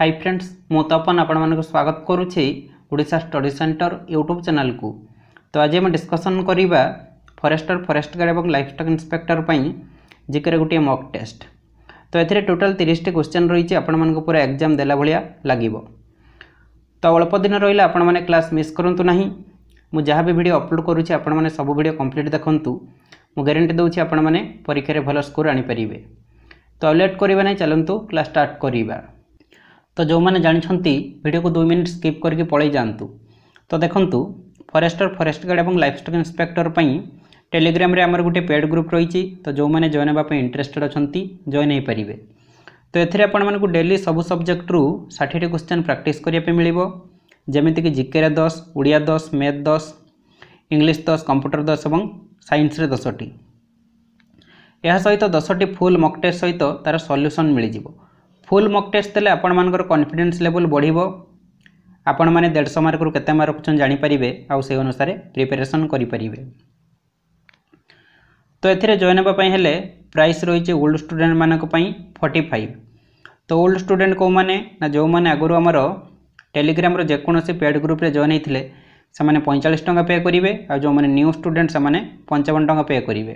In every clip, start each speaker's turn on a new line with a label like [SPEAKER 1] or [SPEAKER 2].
[SPEAKER 1] High friends ମୁଁ ତପନ ଆପଣମାନଙ୍କୁ ସ୍ୱାଗତ କରୁଛି ଓଡ଼ିଶା ଷ୍ଟଡ଼ି ସେଣ୍ଟର ୟୁଟ୍ୟୁବ୍ ଚ୍ୟାନେଲ୍କୁ ତ ଆଜି ଆମେ ଡିସ୍କସନ୍ କରିବା ଫରେଷ୍ଟର ଫରେଷ୍ଟ ଗାର୍ଡ଼ ଏବଂ ଲାଇଫଷ୍ଟକ୍ ଇନ୍ସପେକ୍ଟର ପାଇଁ ଜିକେରେ ଗୋଟିଏ ମକ୍ ଟେଷ୍ଟ ତ ଏଥିରେ ଟୋଟାଲ୍ ତିରିଶଟି କ୍ୱେଶ୍ଚନ୍ ରହିଛି ଆପଣମାନଙ୍କୁ ପୁରା ଏକ୍ଜାମ୍ ଦେଲା ଭଳିଆ ଲାଗିବ ତ ଅଳ୍ପ ଦିନ ରହିଲା ଆପଣମାନେ କ୍ଲାସ୍ ମିସ୍ କରନ୍ତୁ ନାହିଁ ମୁଁ ଯାହା ବି ଭିଡ଼ିଓ ଅପଲୋଡ଼ କରୁଛି ଆପଣମାନେ ସବୁ ଭିଡ଼ିଓ କମ୍ପ୍ଲିଟ୍ ଦେଖନ୍ତୁ ମୁଁ ଗ୍ୟାରେଣ୍ଟି ଦେଉଛି ଆପଣମାନେ ପରୀକ୍ଷାରେ ଭଲ ସ୍କୋର ଆଣିପାରିବେ ତ ଲେଟ୍ କରିବା ନାହିଁ ଚାଲନ୍ତୁ କ୍ଲାସ୍ ଷ୍ଟାର୍ଟ କରିବା তো ଯେଉଁମାନେ ଜାଣିଛନ୍ତି ଭିଡ଼ିଓକୁ ଦୁଇ ମିନିଟ୍ ସ୍କିପ୍ କରିକି ପଳେଇ ଯାଆନ୍ତୁ ତ ଦେଖନ୍ତୁ ଫରେଷ୍ଟର ଫରେଷ୍ଟ ଗାର୍ଡ଼ ଏବଂ ଲାଇଫଷ୍ଟକ୍ ଇନ୍ସପେକ୍ଟର ପାଇଁ ଟେଲିଗ୍ରାମରେ ଆମର ଗୋଟେ ପେଡ୍ ଗ୍ରୁପ୍ ରହିଛି ତ ଯେଉଁମାନେ ଜଏନ୍ ହେବା ପାଇଁ ଇଣ୍ଟରେଷ୍ଟେଡ୍ ଅଛନ୍ତି ଜଏନ୍ ହୋଇପାରିବେ ତ ଏଥିରେ ଆପଣମାନଙ୍କୁ ଡେଲି ସବୁ ସବଜେକ୍ଟରୁ ଷାଠିଏଟି କ୍ୱେଶ୍ଚନ୍ ପ୍ରାକ୍ଟିସ୍ କରିବା ପାଇଁ ମିଳିବ ଯେମିତିକି ଜିକେରେ ଦଶ ଓଡ଼ିଆ ଦଶ ମ୍ୟାଥ୍ ଦଶ ଇଂଲିଶ ଦଶ କମ୍ପ୍ୟୁଟର ଦଶ ଏବଂ ସାଇନ୍ସରେ ଦଶଟି ଏହା ସହିତ ଦଶଟି ଫୁଲ୍ ମକ୍ ଟେଷ୍ଟ ସହିତ ତା'ର ସଲ୍ୟୁସନ୍ ମିଳିଯିବ ଫୁଲ୍ ମକ୍ ଟେଷ୍ଟ ଦେଲେ ଆପଣମାନଙ୍କର କନଫିଡେନ୍ସ ଲେବୁଲ୍ ବଢ଼ିବ ଆପଣମାନେ ଦେଢ଼ଶହ ମାର୍କରୁ କେତେ ମାର୍କ ରଖୁଛନ୍ତି ଜାଣିପାରିବେ ଆଉ ସେହି ଅନୁସାରେ ପ୍ରିପାରେସନ୍ କରିପାରିବେ ତ ଏଥିରେ ଜଏନ୍ ହେବା ପାଇଁ ହେଲେ ପ୍ରାଇସ୍ ରହିଛି ଓଲ୍ଡ ଷ୍ଟୁଡେଣ୍ଟମାନଙ୍କ ପାଇଁ ଫର୍ଟି ଫାଇଭ୍ ତ ଓଲ୍ଡ ଷ୍ଟୁଡେଣ୍ଟ କେଉଁମାନେ ନା ଯେଉଁମାନେ ଆଗରୁ ଆମର ଟେଲିଗ୍ରାମ୍ର ଯେକୌଣସି ପେଡ଼୍ ଗ୍ରୁପ୍ରେ ଜଏନ୍ ହେଇଥିଲେ ସେମାନେ ପଇଁଚାଳିଶ ଟଙ୍କା ପେ କରିବେ ଆଉ ଯେଉଁମାନେ ନ୍ୟୁ ଷ୍ଟୁଡେଣ୍ଟ ସେମାନେ ପଞ୍ଚାବନ ଟଙ୍କା ପେ କରିବେ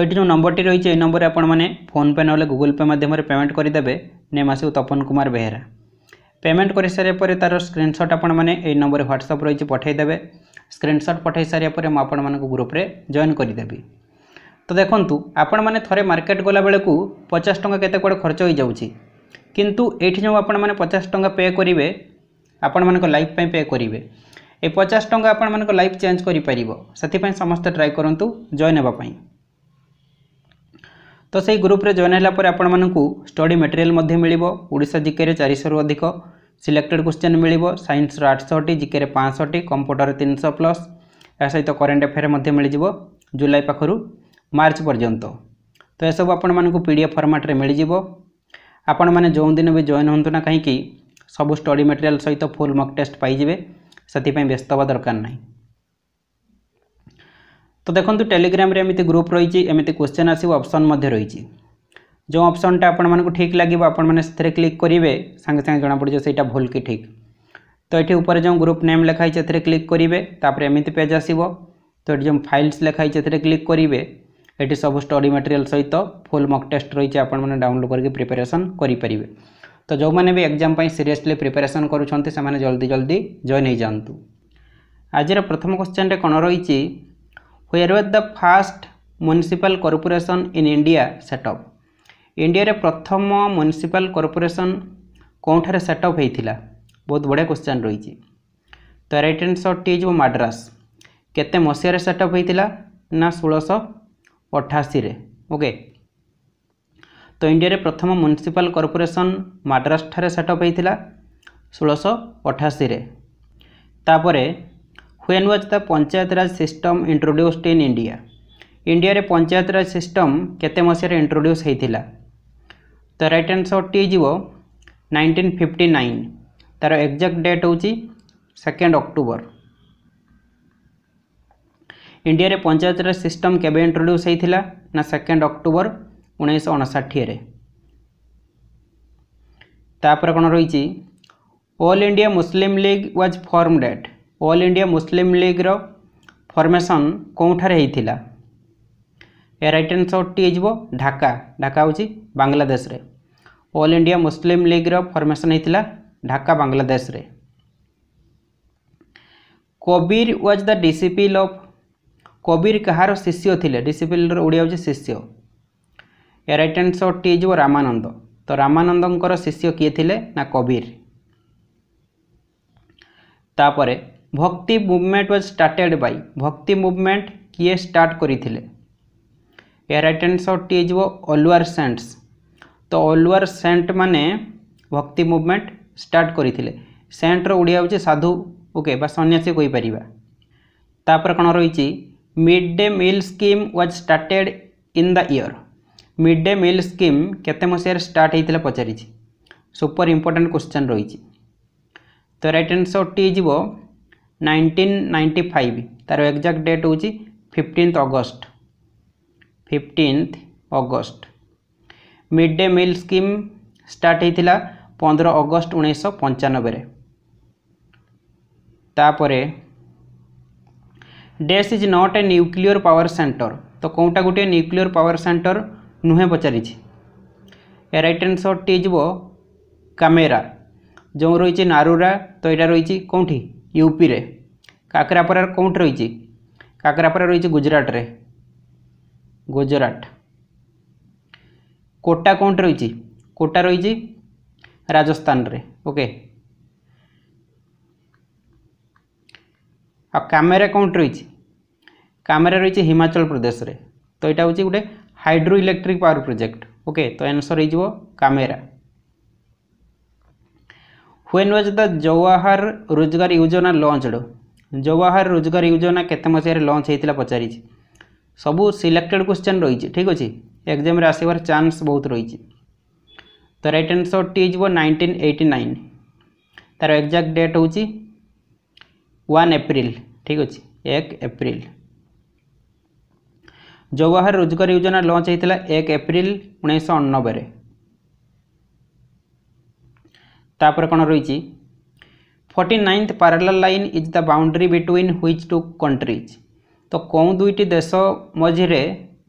[SPEAKER 1] ଏଠି ଯେଉଁ ନମ୍ବରଟି ରହିଛି ଏହି ନମ୍ବରରେ ଆପଣମାନେ ଫୋନ୍ପେ ନହେଲେ ଗୁଗୁଲ୍ ପେ ମାଧ୍ୟମରେ ପେମେଣ୍ଟ କରିଦେବେ ନେମ୍ ଆସିବ ତପନ କୁମାର ବେହେରା ପେମେଣ୍ଟ କରିସାରିବା ପରେ ତା'ର ସ୍କ୍ରିନଶଟ୍ ଆପଣମାନେ ଏହି ନମ୍ବରରେ ହ୍ୱାଟ୍ସଅପ୍ ରହିଛି ପଠାଇଦେବେ ସ୍କ୍ରିନଶଟ୍ ପଠାଇ ସାରିବା ପରେ ମୁଁ ଆପଣମାନଙ୍କୁ ଗ୍ରୁପ୍ରେ ଜଏନ୍ କରିଦେବି ତ ଦେଖନ୍ତୁ ଆପଣମାନେ ଥରେ ମାର୍କେଟ ଗଲାବେଳକୁ ପଚାଶ ଟଙ୍କା କେତେ କୁଆଡ଼େ ଖର୍ଚ୍ଚ ହୋଇଯାଉଛି କିନ୍ତୁ ଏଇଠି ଯେଉଁ ଆପଣମାନେ ପଚାଶ ଟଙ୍କା ପେ କରିବେ ଆପଣମାନଙ୍କ ଲାଇଫ୍ ପାଇଁ ପେ କରିବେ এই পচাশ টঙ্কা আপনার লাইফ চেঞ্জ করে পাব সেই সমস্ত ট্রাই করতু জয়েন হওয়া तो से ग्रुप जॉन होगापर आपड़ी मेटेरियल मिलशा जिके चार शौर अधिक सिलेक्टेड क्वेश्चन मिले सैन्स रठशटी जिके टी कंप्यूटर तीन शौ प्लस या सहित करेन्ट एफेयर मिल जाव जुलाई पाखु मार्च पर्यंत तो यह सब आपण पी डी एफ फर्माट्रे आपण जा जो दिन भी जॉन हूँ ना कहीं सब स्टडी मेटेरियल सहित फुल मक टेस्ट पाइबे से व्यस्त हवा दरकार नहीं তো দেখুন টেলিগ্রামে এমিতি গ্রুপ রয়েছে এমিতি কোশ্চেন আসব অপসন মধ্যে রয়েছে যে অপসনটা আপনার ঠিক লাগবে আপনার সেথে ক্লিক করবে সাংে সাংে জনাপড়ি সেইটা ভুল কি ঠিক তো এটি উপরে যে গ্রুপ নেম লেখা হয়েছে সেথে ক্লিক করবে তাপরে এমিতি পেজ আসব তো এটি যে ফাইলস লেখা হয়েছে সেথে ক্লিক করবে এটি সব স্টডি মেটেরিয়াল সহিত ফুল মক টেস্ট রয়েছে আপনার ডাউনলোড করি প্রিপারেসন করে পারে তো যে এক্জাম সিরিয়সলি প্রিপারেসন করছেন সে জলদি জলদি জয়েন হয়ে যাতে আজর প্রথম কোশ্চেনটে কোণ রয়েছে where was the first municipal corporation in India set up ଇଣ୍ଡିଆରେ ପ୍ରଥମ ମ୍ୟୁନିସିପାଲ କର୍ପୋରେସନ୍ କେଉଁଠାରେ ସେଟଅପ୍ ହୋଇଥିଲା ବହୁତ ବଢ଼ିଆ କ୍ୱେଶ୍ଚନ୍ ରହିଛି ତ ରାଇଟ୍ ସର୍ଟ ଟି ହେଇଯିବ ମାଡ୍ରାସ୍ କେତେ ମସିହାରେ ସେଟଅପ୍ ହୋଇଥିଲା ନା ଷୋହଳଶହ ଅଠାଅଶୀରେ ଓକେ ତ ଇଣ୍ଡିଆରେ ପ୍ରଥମ ମ୍ୟୁନିସିପାଲ କର୍ପୋରେସନ୍ ମାଡ୍ରାସ୍ଠାରେ ସେଟଅପ୍ ହୋଇଥିଲା ଷୋହଳଶହ ଅଠାଅଶୀରେ ତାପରେ when was the Panchayat Raj system introduced in India ଇଣ୍ଡିଆରେ ପଞ୍ଚାୟତରାଜ ସିଷ୍ଟମ୍ କେତେ ମସିହାରେ ଇଣ୍ଟ୍ରୋଡ୍ୟୁସ୍ ହୋଇଥିଲା ତ ରାଇଟ୍ ଆନ୍ସର୍ ଟି ଯିବ ନାଇଣ୍ଟିନ୍ ଫିଫ୍ଟି ନାଇନ୍ ତା'ର ଏକ୍ଜାକ୍ଟ ଡେଟ୍ ହେଉଛି ସେକେଣ୍ଡ ଅକ୍ଟୋବର ଇଣ୍ଡିଆରେ ପଞ୍ଚାୟତରାଜ ସିଷ୍ଟମ୍ କେବେ ଇଣ୍ଟ୍ରୋଡ୍ୟୁସ୍ ହୋଇଥିଲା ନା ସେକେଣ୍ଡ ଅକ୍ଟୋବର ଉଣେଇଶହ ଅଣଷଠିରେ ତାପରେ କ'ଣ ରହିଛି all India Muslim League was form date all India Muslim ଲିଗ୍ର ଫର୍ମେସନ୍ କେଉଁଠାରେ ହୋଇଥିଲା ଏ ରାଇଟ୍ ଆନ୍ସର୍ଟି ହେଇଯିବ ଢାକା ଢାକା ହେଉଛି ବାଂଲାଦେଶରେ ଅଲ୍ ଇଣ୍ଡିଆ ମୁସଲିମ ଲିଗ୍ର ଫର୍ମେସନ୍ ହୋଇଥିଲା ଢାକା ବାଂଲାଦେଶରେ Kabir was the disciple of Kabir କାହାର ଶିଷ୍ୟ ଥିଲେ ଡିସିପ୍ଲିନ୍ର ଓଡ଼ିଆ ହେଉଛି ଶିଷ୍ୟ ଏ ରାଇଟ୍ ଆନ୍ସର୍ଟି ହେଇଯିବ ରାମାନନ୍ଦ ତ ରାମାନନ୍ଦଙ୍କର ଶିଷ୍ୟ କିଏ ଥିଲେ ନା କବୀର ତାପରେ ভক্তি মুভমেন্ট ওয়াজ ଷ୍ଟାର୍ଟେଡ୍ ବାଇ ଭକ୍ତି ମୁଭମେଣ୍ଟ କିଏ ଷ୍ଟାର୍ଟ କରିଥିଲେ ଏହା ରାଇଟ୍ ଆନ୍ସର୍ଟି ହେଇଯିବ ଅଲୱାର ସେଣ୍ଟସ୍ ତ ଅଲୱାର ସେଣ୍ଟମାନେ ଭକ୍ତି ମୁଭମେଣ୍ଟ ଷ୍ଟାର୍ଟ କରିଥିଲେ ସେଣ୍ଟର ଓଡ଼ିଆ ହେଉଛି ସାଧୁ ଓକେ ବା ସନ୍ନ୍ୟାସୀ କହିପାରିବା ତାପରେ କ'ଣ ରହିଛି mid day meal scheme was started in the year mid day meal scheme କେତେ ମସିହାରେ ଷ୍ଟାର୍ଟ ହେଇଥିଲା ପଚାରିଛି ସୁପର ଇମ୍ପୋର୍ଟାଣ୍ଟ କ୍ୱେଶ୍ଚନ୍ ରହିଛି ତ ରାଇଟ୍ ଆନ୍ସର୍ଟି ହେଇଯିବ নাইনটিন নাইন্টি ফাইভ তার এক্জাক্ট ডেট হচ্ছে fifteenth August fifteenth August mid day meal scheme start হয়েছিল পনেরো অগস্ট উনিশশো পঞ্চানবে তাপরে dash is not a nuclear power centre তো কোটা গোটিয়ে নিউক্লিওর পাওয়ার সেন্টর নুহে পচারিছি এ রাইট আনসরটি যাব ক্যামেরা যে রয়েছে নারুরা তো এটা রয়েছে কোটি ইউপিরে কাকরাপাড়ার কোটি রয়েছে কাকরাপাড়া রয়েছে গুজরাটরে গুজরাট কোটা কোটি রয়েছে কোটা রয়েছে রাজস্থানরে ওকে আর কামেরা কোটি রয়েছে কামেরা রয়েছে হিমাচল প্রদেশরে তো এটা হচ্ছে গোটে hydro electric power project okay তো আনসর হয়ে যাব কামেরা when was the jawahar rozgar yojana launched jawahar rozgar yojana kete masiyare launch heitila pacharichi সবু সিলেক্টেড কোশ্চেন রয়েছে ঠিক আছে এক্সামে আসবার চান্স বহুত রয়েছে তো রাইট আনসরটি হয়ে যাব নাইনটিন এইটি নাইন তার এক্জাক্ট ডেট হচ্ছে ওয়ান এপ্রিল ঠিক আছে এক এপ্রিল জওয়াহর রোজগার যোজনা লঞ্চ হয়েছিল এক এপ্রিল উনিশশো অনানবে তাপরে কোণ রয়েছে forty ninth parallel line is the boundary between which two countries তো কেউ দুইটি দেশ মঝিরে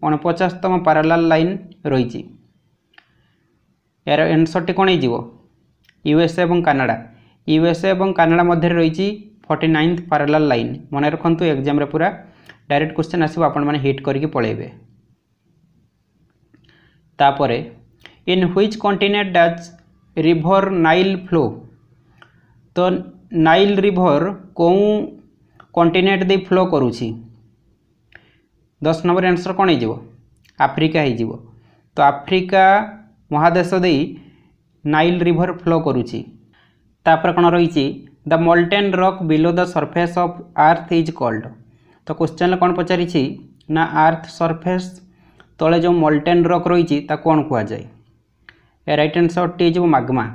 [SPEAKER 1] অনপচাশতম প্যারালাল লাইন রয়েছে এর এনসরটি কোণ হয়ে যাব ইউএসএ এবং কানাডা ইউএসএ এবং কানাডা মধ্যে রয়েছে ফর্টি নাইন্থ প্যারালাল লাইন মনে রাখতু এক্সামে পুরা ডাইরেক্ট কোশ্চেন আসবে আপনার হিট করি পলাইবে তাপরে in which continent does river Nile flow तो नाइल रिभर कौ कंटिनेट दे फ्लो करुच्छी दस नंबर आंसर कौन हो आफ्रिका हो तो आफ्रिका মহাদেশ দিয়ে নাইল রিভর ফ্লো করুচি তাপরে কোণ রয়েছে the molten rock below the surface of earth is called তো কোশ্চেন কোণ পচারিছি না আর্থ সরফেস তলে যে মল্টেন রক রয়েছে তা কোণ কুয়া যায় রাইট আনসরটি হয়ে যাব মাগমা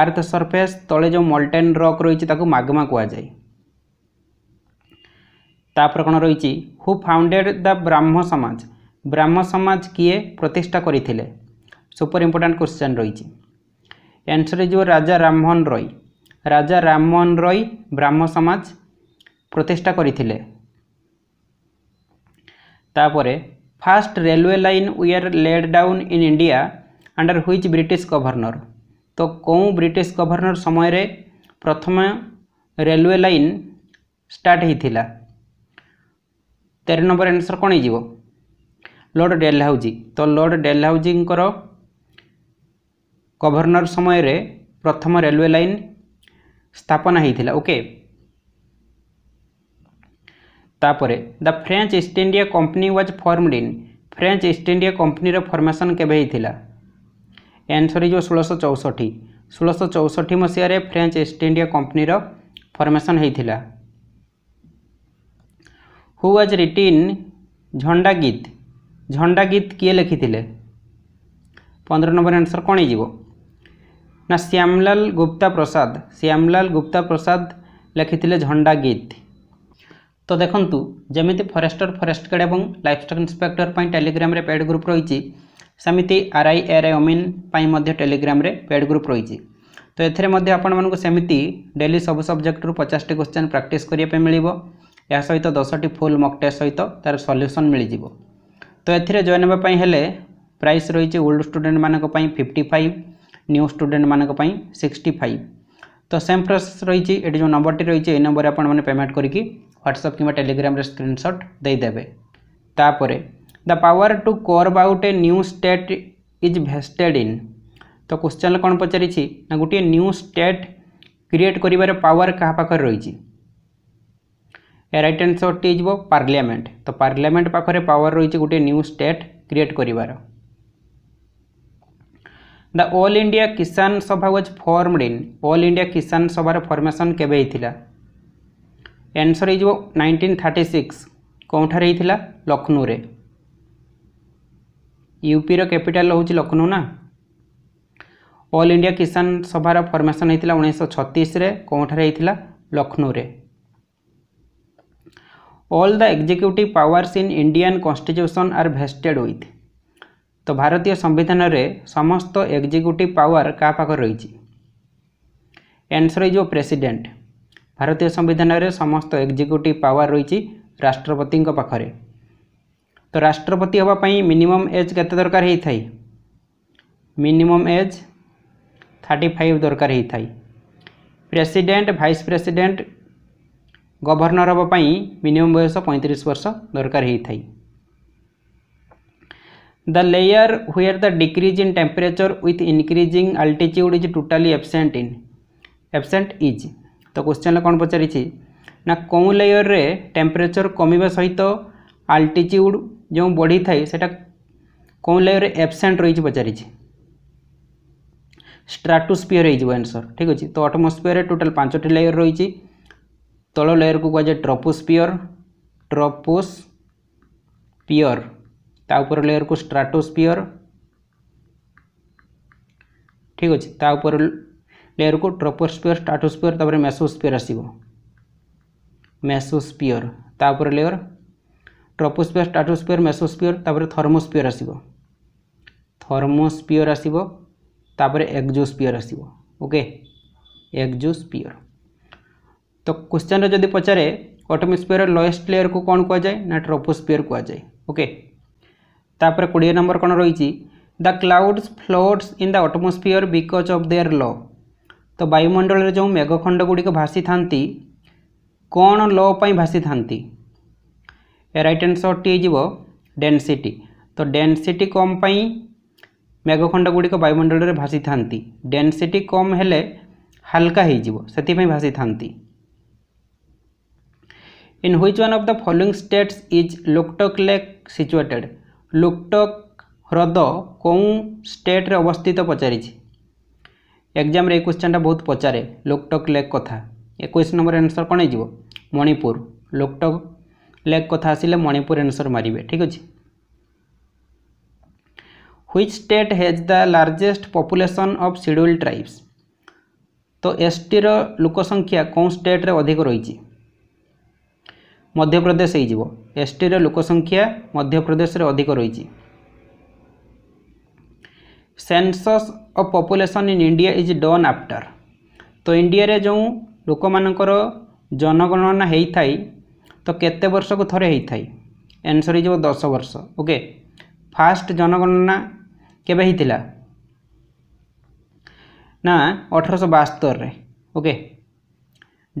[SPEAKER 1] আর্থ সরফেস তলে যে মল্টেন রক রয়েছে তাকে মাগমা কুযায় তাপরে কোণ রয়েছে হু ফাউন্ডেড দ্য ব্রাহ্ম সমাজ ব্রাহ্ম সমাজ কিয়ে প্রতিষ্ঠা করে সুপর ইম্পর্টাট কোশ্চেন রয়েছে অ্যান্সর হয়ে যাব রাজা রামমোহন রয় রাজা রামমোহন রয় ব্রাহ্ম সমাজ প্রতিষ্ঠা করে তাপরে first railway line were laid down in India under which British governor তো কেউ ব্রিটিশ গভর্নর সময়ের প্রথম রেলওয়ে লাইন স্টার্ট হয়েছিল তের নম্বর আনসর কোণ হয়ে লর্ড ডেলহাউজি তো লর্ড ডেলহাউজিঙ্কর গভর্নর সময়ের প্রথম রেলওয়ে লাইন স্থাপনা হয়েছিল ওকে তাপরে the French East India Company was formed in French East India কোম্পানির ফর্মেসন কেবে হয়েছিল ଆନ୍ସର୍ ହେଇଯିବ ଷୋଳଶହ ଚଉଷଠି ଷୋଳଶହ ଚଉଷଠି ମସିହାରେ ଫ୍ରେଞ୍ଚ ଇଷ୍ଟ ଇଣ୍ଡିଆ କମ୍ପାନୀର ଫର୍ମେସନ୍ ହେଇଥିଲା ହୁ ୱାଜ୍ ରିଟିନ୍ ଝଣ୍ଡା ଗୀତ ଝଣ୍ଡା ଗୀତ କିଏ ଲେଖିଥିଲେ ପନ୍ଦର ନମ୍ବର ଆନ୍ସର୍ କ'ଣ ହେଇଯିବ ନା ଶ୍ୟାମଲାଲ ଗୁପ୍ତା ପ୍ରସାଦ ଶ୍ୟାମଲାଲ ଗୁପ୍ତା ପ୍ରସାଦ ଲେଖିଥିଲେ ଝଣ୍ଡା ଗୀତ ତ ଦେଖନ୍ତୁ ଯେମିତି ଫରେଷ୍ଟର ଫରେଷ୍ଟ ଗାର୍ଡ଼ ଏବଂ ଲାଇଫ୍ ଷ୍ଟକ୍ ଇନ୍ସପେକ୍ଟର ପାଇଁ ଟେଲିଗ୍ରାମରେ ପେଡ଼୍ ଗ୍ରୁପ୍ ରହିଛି ସେମିତି ଆର୍ ଆଇ ଏଆର୍ ଆଇ ଓମିନ୍ ପାଇଁ ମଧ୍ୟ ଟେଲିଗ୍ରାମରେ ପେଡ଼୍ ଗ୍ରୁପ୍ ରହିଛି ତ ଏଥିରେ ମଧ୍ୟ ଆପଣମାନଙ୍କୁ ସେମିତି ଡେଲି ସବୁ ସବଜେକ୍ଟରୁ ପଚାଶଟି କ୍ୱେଶ୍ଚନ୍ ପ୍ରାକ୍ଟିସ୍ କରିବା ପାଇଁ ମିଳିବ ଏହା ସହିତ ଦଶଟି ଫୁଲ୍ ମକ୍ ଟେଷ୍ଟ ସହିତ ତା'ର ସଲ୍ୟୁସନ୍ ମିଳିଯିବ ତ ଏଥିରେ ଜଏନ୍ ହେବା ପାଇଁ ହେଲେ ପ୍ରାଇସ୍ ରହିଛି ଓଲ୍ଡ ଷ୍ଟୁଡେଣ୍ଟମାନଙ୍କ ପାଇଁ ଫିଫ୍ଟି ଫାଇଭ୍ ନ୍ୟୁ ଷ୍ଟୁଡେଣ୍ଟମାନଙ୍କ ପାଇଁ ସିକ୍ସଟି ଫାଇଭ୍ ତ ସେମ୍ ପ୍ରୋସେସ୍ ରହିଛି ଏଠି ଯେଉଁ ନମ୍ବରଟି ରହିଛି ଏଇ ନମ୍ବରରେ ଆପଣମାନେ ପେମେଣ୍ଟ କରିକି ହ୍ୱାଟ୍ସଆପ୍ କିମ୍ବା ଟେଲିଗ୍ରାମରେ ସ୍କ୍ରିନଶଟ୍ ଦେଇଦେବେ ତାପରେ the power to carve out a new state is vested in তো কোশ্চেন কোণ পচারিছি না গোটিয়ে নিউ স্টেট ক্রিয়েট করিবার পাওয়ার কাহা পাখে রয়েছে এ রাইট আনসরটি যাব পার্লিয়ামেন্ট তো পার্লিয়ামেন্ট পাখে পাওয়ার রয়েছে গোটিয়ে নিউ স্টেট ক্রিয়েট করিবার the all India Kisan Sabha was formed in all India Kisan সভার ফর্মেসন কেবে হয়েছিল আনসর হয়ে যাব নাইনটিন থার্টি সিক্স কোঠার হয়েছিল লক্ষ্ণৌরে ୟୁପିର କ୍ୟାପିଟାଲ ହେଉଛି ଲକ୍ଷ୍ନୌ ନା ଅଲ୍ ଇଣ୍ଡିଆ କିଷାନ ସଭାର ଫର୍ମେସନ ହୋଇଥିଲା ଉଣେଇଶହ ଛତିଶରେ କେଉଁଠାରେ ହୋଇଥିଲା ଲକ୍ଷ୍ନୌରେ all the executive powers in Indian constitution are vested with ତ ଭାରତୀୟ ସମ୍ବିଧାନରେ ସମସ୍ତ ଏକ୍ଜିକ୍ୟୁଟିଭ ପାୱାର କାହା ପାଖରେ ରହିଛି ଆନ୍ସର ହେଇଯିବ ପ୍ରେସିଡ଼େଣ୍ଟ ଭାରତୀୟ ସମ୍ବିଧାନରେ ସମସ୍ତ ଏକ୍ଜିକ୍ୟୁଟିଭ ପାୱାର ରହିଛି ରାଷ୍ଟ୍ରପତିଙ୍କ ପାଖରେ ତ ରାଷ୍ଟ୍ରପତି ହେବା ପାଇଁ ମିନିମମ୍ ଏଜ୍ କେତେ ଦରକାର ହୋଇଥାଏ ମିନିମମ୍ ଏଜ୍ ଥାର୍ଟି ଫାଇଭ୍ ଦରକାର ହୋଇଥାଏ ପ୍ରେସିଡେଣ୍ଟ ଭାଇସ୍ ପ୍ରେସିଡେଣ୍ଟ ଗଭର୍ଣ୍ଣର ହେବା ପାଇଁ ମିନିମମ୍ ବୟସ ପଇଁତିରିଶ ବର୍ଷ ଦରକାର ହୋଇଥାଏ the layer where the decrease in temperature with increasing altitude is totally absent in absent is ତ क्वेश्चन କଣ ପଚାରିଛି ନା କେଉଁ ଲେୟର୍ରେ ଟେମ୍ପରେଚର୍ କମିବା ସହିତ आल्टीच्यूड जो बढ़ी थाए से कौन लेवल एबसेंट तो रही पचारि स्ट्राटोस्पिययर होन्सर ठीक अच्छे तो अटमोस्फिययर टोटाल पांचटी लेयर रही तल लेयर को कहुए ट्रपोस्पिययर ट्रपोस्पिययर तापर लेयर को स्ट्राटोस्पिययर ठीक अच्छे तापर लेयर को ट्रपोस्पिययर स्ट्राटोस्पिययर तपर मेसोस्पिययर आसो तापर लेयर ट्रोपोस्फियर स्टाटोस्फियर मेसोस्फियर तापर थर्मोस्फियर आसो थर्मोस्फियर आसपर एक्जोस्फियर आसे एक्जोस्फियर तो क्वेश्चन जदि पचारे अटोमोस्फियर लोएस्ट लेयर को कौन कहुए ना ट्रोपोस्फियर कह जाए ओके तापर कोड़े नंबर कौन रही the clouds floats in the atmosphere because of their ल तो वायुमंडल जो मेघखंड गुड़िक भासी था कौन लाई भासी था ଏ ରାଇଟ୍ ଆନ୍ସର୍ଟି ହେଇଯିବ ଡେନ୍ସିଟି ତ ଡେନ୍ସିଟି କମ୍ ପାଇଁ ମେଘଖଣ୍ଡ ଗୁଡ଼ିକ ବାୟୁମଣ୍ଡଳରେ ଭାସିଥାନ୍ତି ଡେନ୍ସିଟି କମ୍ ହେଲେ ହାଲକା ହେଇଯିବ ସେଥିପାଇଁ ଭାସିଥାନ୍ତି In which one of the following states is Luktok Lake situated? Luktok হ্রদ কোন স্টেট্রে অবস্থিত পচারিছি এক্সামে এই কোশ্চেনটা বহুত পচারে লোকটক লেক কথা একুশ নম্বর আনসর কোণ হয়ে মণিপুর লোকটক ଲେକ୍ କଥା ଆସିଲେ ମଣିପୁର ଏନ୍ସର୍ ମାରିବେ ଠିକ୍ ଅଛି which state has the largest population of scheduled tribes তো এসটির লোকসংখ্যা কেউ স্টেট্রে অধিক রয়েছে মধ্যপ্রদেশ হয়ে এসটির লোকসংখ্যা মধ্যপ্রদেশের অধিক রয়েছে census of population in India is done after তো ইন্ডিয়ার যে লোক জনগণনা হয়ে থাকে तो केते वर्ष को थे एनसर हो दस वर्ष ओके फास्ट जनगणना के ना अठरश बास्तर में ओके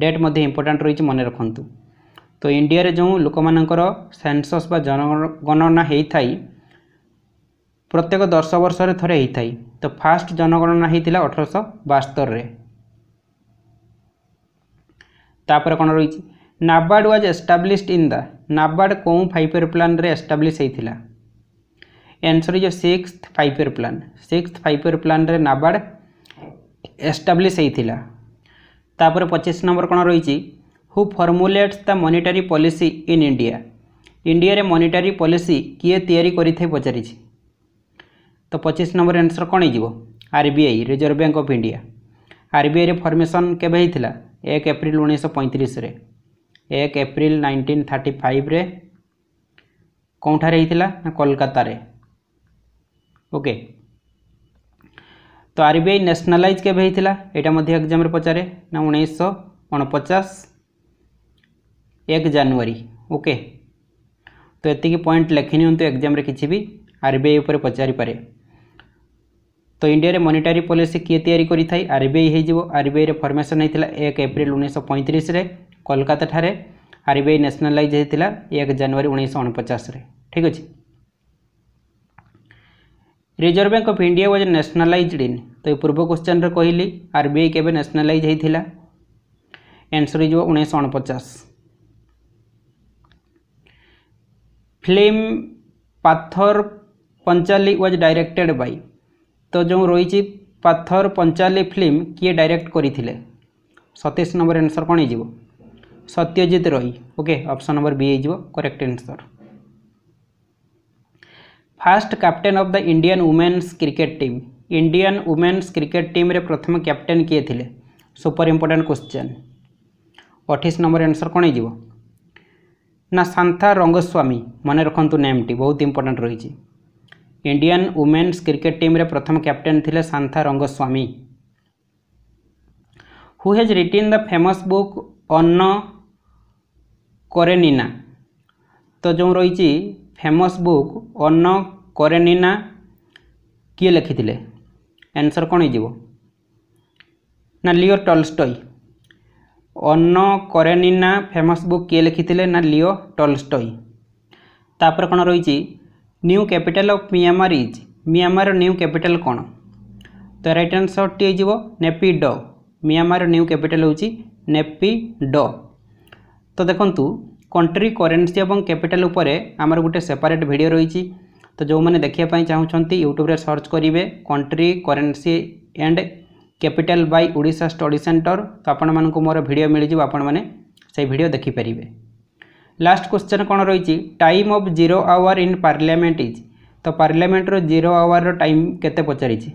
[SPEAKER 1] डेट मध्य इम्पोर्टाट रही मन रखु तो इंडिया रे जो लोक मानर सेनस जनगणना थी प्रत्येक दस वर्ष थी तो फास्ट जनगणना होता अठरश बास्तर में तापर कौन रही NABARD was established in the NABARD କେଉଁ ଫାଇଭ୍ ଇୟର୍ ପ୍ଲାନ୍ରେ ଏଷ୍ଟାବ୍ଲିଶ୍ ହୋଇଥିଲା answer is six five year plan six five year ପ୍ଲାନ୍ରେ ନାବାର୍ଡ଼ ଏଷ୍ଟାବ୍ଲିଶ୍ ହୋଇଥିଲା ତାପରେ ପଚିଶ ନମ୍ବର କ'ଣ ରହିଛି who formulates the monetary policy in India ଇଣ୍ଡିଆରେ ମନିଟାରୀ ପଲିସି କିଏ ତିଆରି କରିଥାଏ ପଚାରିଛି ତ ପଚିଶ ନମ୍ବର ଆନ୍ସର୍ କ'ଣ ହେଇଯିବ R B I Reserve Bank of India ଆର୍ବିଆଇରେ ଫର୍ମେସନ୍ କେବେ ହେଇଥିଲା ଏକ ଏପ୍ରିଲ ଉଣେଇଶହ ପଇଁତିରିଶରେ एक एप्रिल नाइंटीन थर्टी फाइव कौटे होता ना कोलकाता ओके तो आरबीआई नेशनलाइज के होता यहाँ पचारे ना उन्नीस अणपचास एक जानुरी ओके तो ये पॉइंट लेखी निग्जाम किसी भी आरबीआई उपर पचारिपे तो इंडिया रे मॉनेटरी पॉलिसी किए या आरबीआई होरबीआई रे फॉर्मेशन होता एक एप्रिल उन्नीस पैंतीस कोलकाता ठारे आरबीआई नेशनलाइज होता एक जानुरी उन्नीसश ठीक अच्छे Reserve Bank of India was nationalise in तो पूर्व क्वेश्चन रे कहली आरबीआई केवे नेशनलाइज होता एनसर हो उपचास फिल्म पाथर पंचाली वाज डायरेक्टेड बाय तो जो रही पाथर पंचाली फिल्म किए डायरेक्ट कर सतैश नंबर आंसर कौन हो ସତ୍ୟଜିତ ରହି ଓକେ ଅପ୍ସନ୍ ନମ୍ବର ବି ହେଇଯିବ correct answer first captain of the Indian women's cricket team Indian women's cricket ଟିମ୍ରେ ପ୍ରଥମ କ୍ୟାପ୍ଟେନ୍ କିଏ ଥିଲେ ସୁପର୍ ଇମ୍ପୋର୍ଟାଣ୍ଟ କ୍ୱେଶ୍ଚନ୍ ଅଠେଇଶ ନମ୍ବର ଆନ୍ସର୍ କ'ଣ ହେଇଯିବ ନା ଶାନ୍ଥା ରଙ୍ଗସ୍ୱାମୀ ମନେ ରଖନ୍ତୁ ନେମ୍ଟି ବହୁତ ଇମ୍ପୋର୍ଟାଣ୍ଟ ରହିଛି ଇଣ୍ଡିଆନ୍ ଓମେନ୍ସ କ୍ରିକେଟ୍ ଟିମ୍ରେ ପ୍ରଥମ କ୍ୟାପ୍ଟେନ୍ ଥିଲେ Shantha Rangaswamy who has written the famous book Anna Karenina তো ଯେଉଁ ରହିଛି ଫେମସ୍ ବୁକ୍ ଅନ୍ନ କରେନିନା କିଏ ଲେଖିଥିଲେ ଆନ୍ସର୍ କ'ଣ ହେଇଯିବ ନା ଲିଓ ଟଲଷ୍ଟୟ অন্য করেনিনা ফেমস বুক কে লিখিলে না লিও টলস্টয় তাপরে কোণ রয়েছে new capital of Myanmar is Myanmar new capital কোণ তো রাইট আনসরটি হয়ে নেপিড মিয়ামার নিউ ক্যাপিটাল হচ্ছে নেপিড তো দেখন্তু কন্ট্রি করেন্সি এবং ক্যাপিটাল উপরে আমার গোটে সেপারেট ভিডিও রয়েছে তো যে দেখা চাহুমান ইউট্যুবে সর্চ করবে country currency and capital by Odisha study centre তো আপনার মোর ভিডিও মিলিযোগ আপনার সেই ভিডিও দেখিপারে লাস্ট কোশ্চেন কোণ রয়েছে time of zero hour in parliament is তো পার্লামেন্টর জিরো আওয়ার টাইম কেতে পচারিছি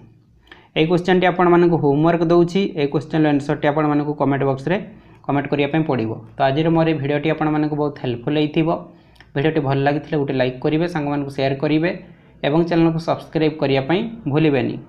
[SPEAKER 1] এই কোশ্চেনটি আপনার হোমওয়ার্ক দৌছি এই কোশ্চেন আনসরটি আপনার কমেন্ট বক্সরে କମେଣ୍ଟ କରିବା ପାଇଁ ପଡ଼ିବ ତ ଆଜିର ମୋର ଏ ଭିଡ଼ିଓଟି ଆପଣମାନଙ୍କୁ ବହୁତ ହେଲ୍ପଫୁଲ୍ ହେଇଥିବ ଭିଡ଼ିଓଟି ଭଲ ଲାଗିଥିଲେ ଗୋଟେ ଲାଇକ୍ କରିବେ ସାଙ୍ଗମାନଙ୍କୁ ସେୟାର କରିବେ ଏବଂ ଚ୍ୟାନେଲକୁ ସବସ୍କ୍ରାଇବ୍ କରିବା ପାଇଁ ଭୁଲିବେନି